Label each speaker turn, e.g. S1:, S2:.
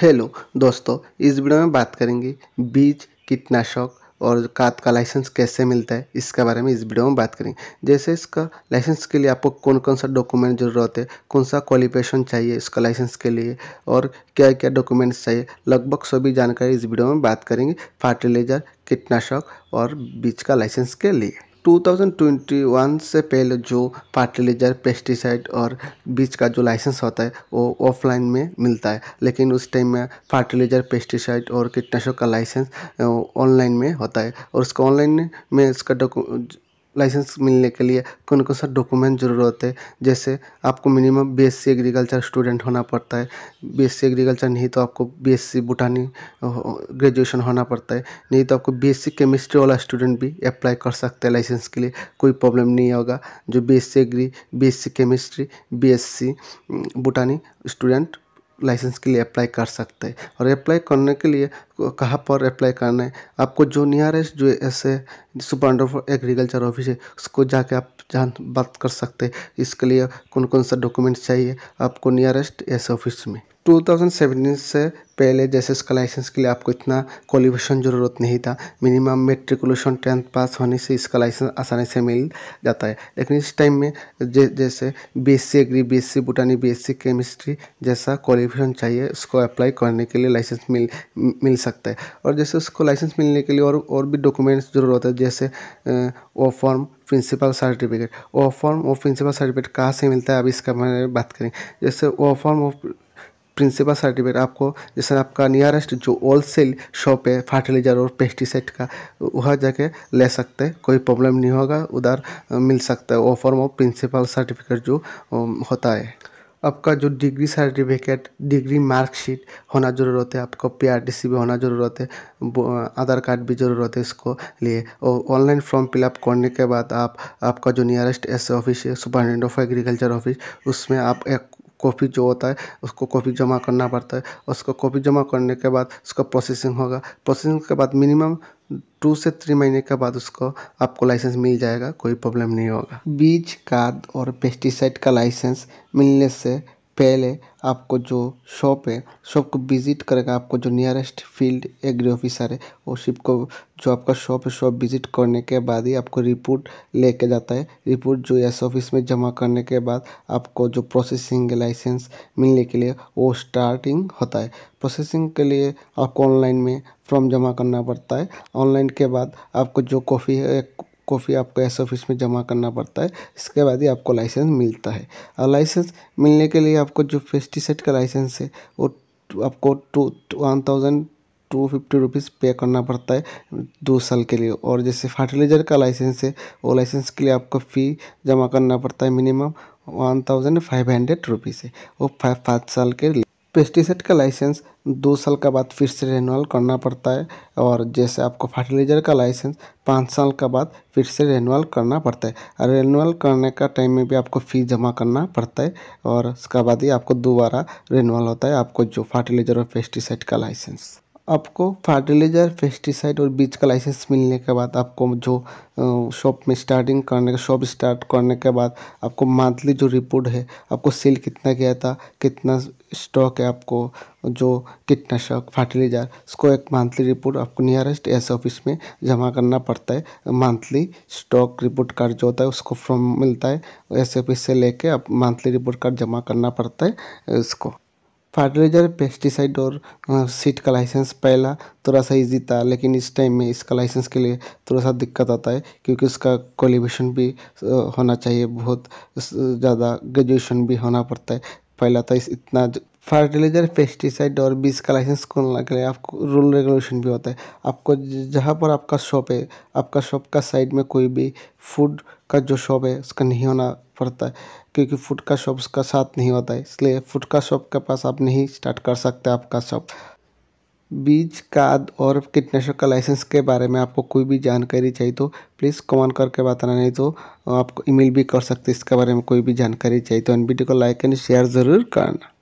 S1: hello दोस्तों इस video में बात करेंगे बीज कीटनाशक और कात का लाइसेंस कैसे मिलता है इसके बारे में इस वीडियो में बात करेंगे जैसे इसका लाइसेंस के लिए आपको कौन कौन सा डॉक्यूमेंट ज़रूरत है कौन सा क्वालिफिकेशन चाहिए इसका लाइसेंस के लिए और क्या क्या डॉक्यूमेंट्स चाहिए लगभग सभी जानकारी इस वीडियो में बात करेंगे फर्टिलाइजर कीटनाशक और बीज का लाइसेंस के लिए 2021 से पहले जो फर्टिलाइज़र पेस्टिसाइड और बीज का जो लाइसेंस होता है वो ऑफलाइन में मिलता है लेकिन उस टाइम में फर्टिलाइज़र पेस्टिसाइड और कीटनाशक का लाइसेंस ऑनलाइन में होता है और उसका ऑनलाइन में इसका डॉक्यू लाइसेंस मिलने के लिए कौन कौन सा डॉक्यूमेंट ज़रूर होते हैं जैसे आपको मिनिमम बीएससी एग्रीकल्चर स्टूडेंट होना पड़ता है बीएससी एग्रीकल्चर नहीं तो आपको बीएससी बुटानी ग्रेजुएशन होना पड़ता है नहीं तो आपको बीएससी केमिस्ट्री वाला स्टूडेंट भी अप्लाई कर सकते हैं लाइसेंस के लिए कोई प्रॉब्लम नहीं होगा जो C agri C chemistry C botany student license के लिए अप्लाई कर सकते हैं और अप्लाई करने के लिए कहाँ पर अप्लाई करना है आपको जो नियरेस्ट जो ऐसे super under for agriculture office है उसको जाके आप जान बात कर सकते हैं इसके लिए कौन कौन सा डॉक्यूमेंट्स चाहिए आपको नियरेस्ट एस ऑफिस में 2017 से पहले जैसे इसका लाइसेंस के लिए आपको इतना क्वालिफिकेशन ज़रूरत नहीं था मिनिमम मेट्रिकुलेशन टेंथ पास होने से इसका लाइसेंस आसानी से मिल जाता है लेकिन इस टाइम में जे, जैसे BSc agri BSc botany BSc chemistry जैसा क्वालिफिकेशन चाहिए उसको अप्लाई करने के लिए लाइसेंस मिल मिल सकता है और जैसे उसको लाइसेंस मिलने के लिए और और भी डॉक्यूमेंट्स ज़रूरत है जैसे O form principal certificate O form और प्रिंसिपल सर्टिफिकेट कहाँ से मिलता है अभी इसका में बात करें जैसे O form of principal certificate आपको जैसे आपका नियरेस्ट जो होल सेल शॉप है फर्टिलाइजर और पेस्टिसाइड का वह जाके ले सकते हैं कोई प्रॉब्लम नहीं होगा उधर मिल सकता है ऑफर ऑफ प्रिंसिपल सर्टिफिकेट जो होता है आपका जो डिग्री सर्टिफिकेट डिग्री मार्कशीट होना ज़रूरत है आपको पी आर भी होना ज़रूरत है आधार कार्ड भी ज़रूरत है इसको लिए और ऑनलाइन फॉर्म फिलअप करने के बाद आप आपका जो नियरेस्ट एस ऑफिस है सुपरिटेंडेंट ऑफ एग्रीकल्चर ऑफिस उसमें आप एक कॉफ़ी जो होता है उसको कॉफ़ी जमा करना पड़ता है उसको कॉफ़ी जमा करने के बाद उसका प्रोसेसिंग होगा प्रोसेसिंग के बाद मिनिमम टू से थ्री महीने के बाद उसको आपको लाइसेंस मिल जाएगा कोई प्रॉब्लम नहीं होगा बीज खाद और पेस्टिसाइड का लाइसेंस मिलने से पहले आपको जो शॉप है शॉप को विजिट करेगा आपको जो नियरेस्ट फील्ड एग्री ऑफिसर है वो शिप को जो आपका शॉप है शॉप विजिट करने के बाद ही आपको रिपोर्ट लेके जाता है रिपोर्ट जो एस ऑफिस में जमा करने के बाद आपको जो प्रोसेसिंग लाइसेंस मिलने के लिए वो स्टार्टिंग होता है प्रोसेसिंग के लिए आपको ऑनलाइन में फॉर्म जमा करना पड़ता है ऑनलाइन के बाद आपको जो कॉफ़ी को फिर आपको एस ऑफिस में जमा करना पड़ता है इसके बाद ही आपको लाइसेंस मिलता है और लाइसेंस मिलने के लिए आपको जो पेस्टिसाइड का लाइसेंस है वो तो आपको two one thousand two fifty rupees pay करना पड़ता है दो साल के लिए और जैसे फर्टिलाइजर का लाइसेंस है वो लाइसेंस के लिए आपको फ़ी जमा करना पड़ता है minimum one thousand five hundred rupees है वो फाइव पाँच साल के लिए पेस्टिसाइड का लाइसेंस दो साल का बाद फिर से रेनुअल करना पड़ता है और जैसे आपको फर्टिलाइज़र का लाइसेंस पाँच साल का बाद फिर से रेनुअल करना पड़ता है और रेनुअल करने का टाइम में भी आपको फ़ी जमा करना पड़ता है और उसका बाद ही आपको दोबारा रेनुअल होता है आपको जो फर्टिलाइज़र और पेस्टिसाइड का लाइसेंस आपको फर्टिलाइज़र पेस्टिसाइड और बीज का लाइसेंस मिलने के बाद आपको जो शॉप में स्टार्टिंग करने का शॉप स्टार्ट करने के बाद आपको मंथली जो रिपोर्ट है आपको सेल कितना गया था कितना स्टॉक है आपको जो कीटनाशक फर्टिलाइज़र उसको एक मंथली रिपोर्ट आपको नियरेस्ट एस ऑफिस में जमा करना पड़ता है मंथली स्टॉक रिपोर्ट कार्ड जो होता है उसको फॉर्म मिलता है एस ऑफिस से लेके आप मंथली रिपोर्ट कार्ड जमा करना पड़ता है इसको फर्टिलाइज़र पेस्टिसाइड और सीट का लाइसेंस पहला थोड़ा सा इजी था लेकिन इस टाइम में इसका लाइसेंस के लिए थोड़ा सा दिक्कत आता है क्योंकि उसका क्वालिफिकेशन भी होना चाहिए बहुत ज़्यादा ग्रेजुएशन भी होना पड़ता है पहला था इस इतना फर्टिलाइज़र पेस्टिसाइड और बीज का लाइसेंस खोलने के लिए आपको रूल रेगुलेशन भी होता है आपको जहाँ पर आपका शॉप है आपका शॉप का साइड में कोई भी फूड का जो शॉप है उसका नहीं होना पड़ता है क्योंकि फूड का शॉप्स का साथ नहीं होता है इसलिए फूड का शॉप के पास आप नहीं स्टार्ट कर सकते आपका शॉप बीज काद और कीटनाशक का लाइसेंस के बारे में आपको कोई भी जानकारी चाहिए तो प्लीज़ कमेंट करके बताना नहीं तो आपको ईमेल भी कर सकते इसके बारे में कोई भी जानकारी चाहिए तो इन वीडियो को लाइक एंड शेयर ज़रूर करना